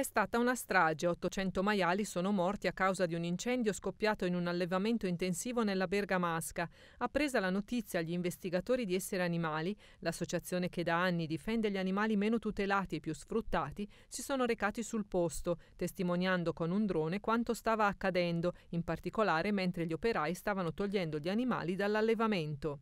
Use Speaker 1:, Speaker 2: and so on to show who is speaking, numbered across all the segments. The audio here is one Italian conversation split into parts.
Speaker 1: È stata una strage, 800 maiali sono morti a causa di un incendio scoppiato in un allevamento intensivo nella Bergamasca. Appresa la notizia agli investigatori di Essere Animali, l'associazione che da anni difende gli animali meno tutelati e più sfruttati, si sono recati sul posto, testimoniando con un drone quanto stava accadendo, in particolare mentre gli operai stavano togliendo gli animali dall'allevamento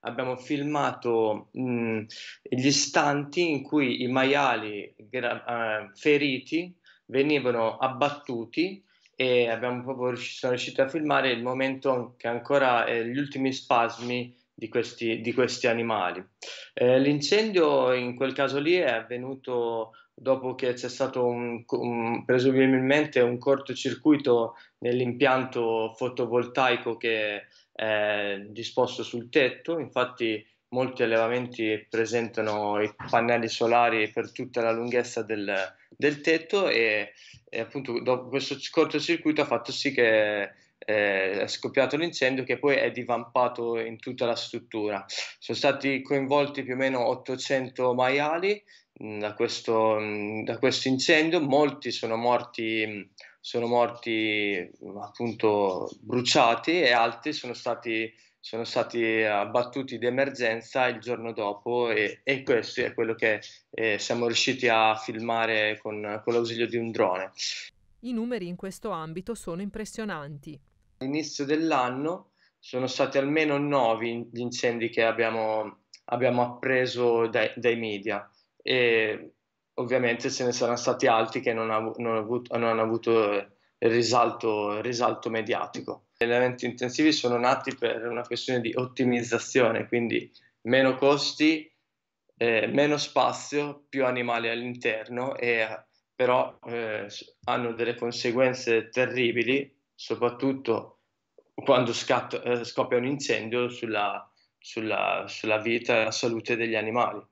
Speaker 2: abbiamo filmato mh, mm, gli istanti in cui i maiali gra- uh, feriti venivano abbattuti e abbiamo proprio sono riusciti a filmare il momento che ancora eh, gli ultimi spasmi di questi, di questi animali. Eh, l'incendio in quel caso lì è avvenuto dopo che c'è stato un, un, presumibilmente un cortocircuito nell'impianto fotovoltaico che è disposto sul tetto, infatti molti allevamenti presentano i pannelli solari per tutta la lunghezza del, del tetto e, e, appunto dopo questo cortocircuito ha fatto sì che eh, è scoppiato l'incendio che poi è divampato in tutta la struttura. Sono stati coinvolti più o meno 800 maiali da questo, da questo incendio, molti sono morti, sono morti appunto bruciati e altri sono stati, sono stati abbattuti d'emergenza il giorno dopo e, e questo è quello che eh, siamo riusciti a filmare con, con l'ausilio di un drone.
Speaker 1: I numeri in questo ambito sono impressionanti.
Speaker 2: All'inizio dell'anno sono stati almeno 9 gli incendi che abbiamo, abbiamo appreso dai, dai media e ovviamente ce ne saranno stati altri che non, ha, non, ha avuto, non hanno avuto risalto, risalto mediatico. Gli allenamenti intensivi sono nati per una questione di ottimizzazione, quindi meno costi, eh, meno spazio, più animali all'interno, e, però eh, hanno delle conseguenze terribili, soprattutto quando scatta, eh, scoppia un incendio sulla, sulla, sulla vita e la salute degli animali.